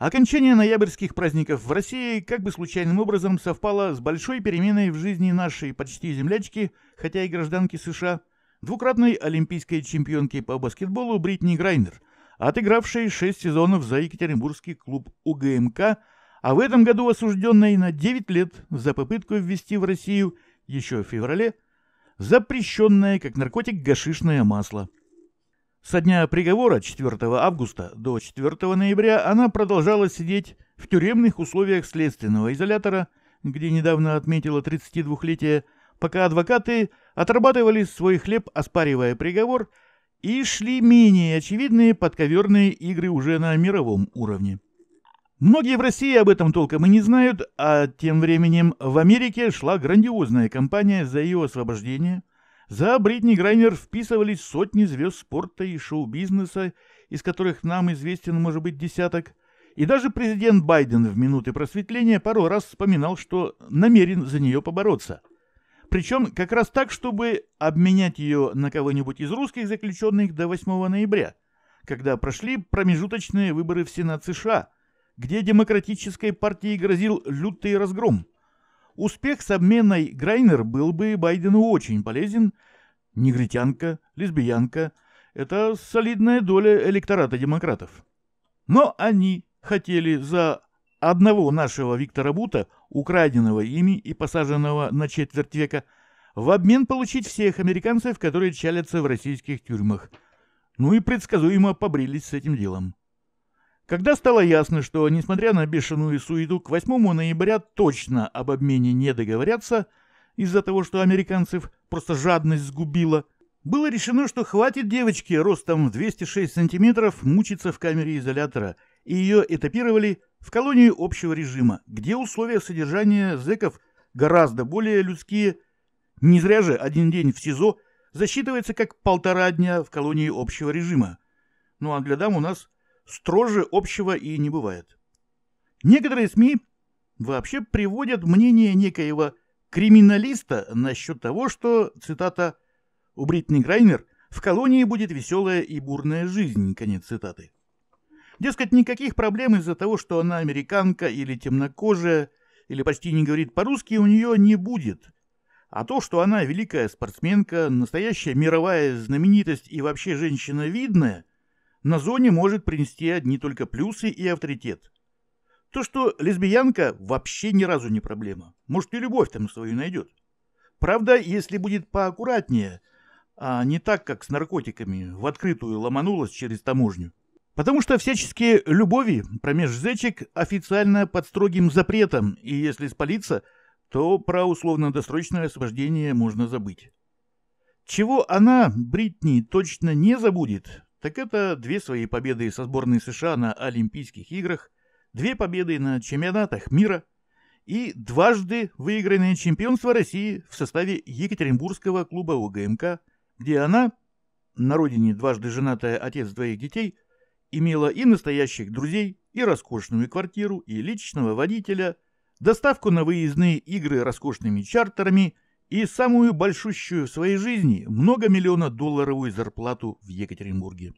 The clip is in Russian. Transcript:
Окончание ноябрьских праздников в России как бы случайным образом совпало с большой переменой в жизни нашей почти землячки, хотя и гражданки США, двукратной олимпийской чемпионки по баскетболу Бритни Грайнер, отыгравшей 6 сезонов за Екатеринбургский клуб УГМК, а в этом году осужденной на 9 лет за попытку ввести в Россию еще в феврале запрещенное как наркотик гашишное масло – со дня приговора 4 августа до 4 ноября она продолжала сидеть в тюремных условиях следственного изолятора, где недавно отметила 32-летие, пока адвокаты отрабатывали свой хлеб, оспаривая приговор, и шли менее очевидные подковерные игры уже на мировом уровне. Многие в России об этом толком и не знают, а тем временем в Америке шла грандиозная кампания за ее освобождение – за Бритни Грайнер вписывались сотни звезд спорта и шоу-бизнеса, из которых нам известен, может быть, десяток. И даже президент Байден в минуты просветления пару раз вспоминал, что намерен за нее побороться. Причем как раз так, чтобы обменять ее на кого-нибудь из русских заключенных до 8 ноября, когда прошли промежуточные выборы в Сенат США, где демократической партии грозил лютый разгром – Успех с обменной Грайнер был бы Байдену очень полезен. Негритянка, лесбиянка – это солидная доля электората демократов. Но они хотели за одного нашего Виктора Бута, украденного ими и посаженного на четверть века, в обмен получить всех американцев, которые чалятся в российских тюрьмах. Ну и предсказуемо побрились с этим делом. Когда стало ясно, что, несмотря на бешеную суету, к 8 ноября точно об обмене не договорятся, из-за того, что американцев просто жадность сгубила, было решено, что хватит девочке ростом 206 сантиметров мучиться в камере изолятора, и ее этапировали в колонию общего режима, где условия содержания зэков гораздо более людские. Не зря же один день в СИЗО засчитывается как полтора дня в колонии общего режима. Ну а для дам у нас – строже общего и не бывает. Некоторые СМИ вообще приводят мнение некоего криминалиста насчет того, что, цитата, «У Бритни Грайнер в колонии будет веселая и бурная жизнь», конец цитаты. Дескать, никаких проблем из-за того, что она американка или темнокожая, или почти не говорит по-русски, у нее не будет. А то, что она великая спортсменка, настоящая мировая знаменитость и вообще женщина видная, на зоне может принести одни только плюсы и авторитет. То, что лесбиянка, вообще ни разу не проблема. Может, и любовь там свою найдет. Правда, если будет поаккуратнее, а не так, как с наркотиками, в открытую ломанулась через таможню. Потому что всяческие любови промеж зечек официально под строгим запретом, и если спалиться, то про условно-досрочное освобождение можно забыть. Чего она, Бритни, точно не забудет, так это две свои победы со сборной США на Олимпийских играх, две победы на чемпионатах мира и дважды выигранное чемпионство России в составе Екатеринбургского клуба УГМК, где она, на родине дважды женатая отец двоих детей, имела и настоящих друзей, и роскошную квартиру, и личного водителя, доставку на выездные игры роскошными чартерами – и самую большущую в своей жизни многомиллиона долларовую зарплату в Екатеринбурге.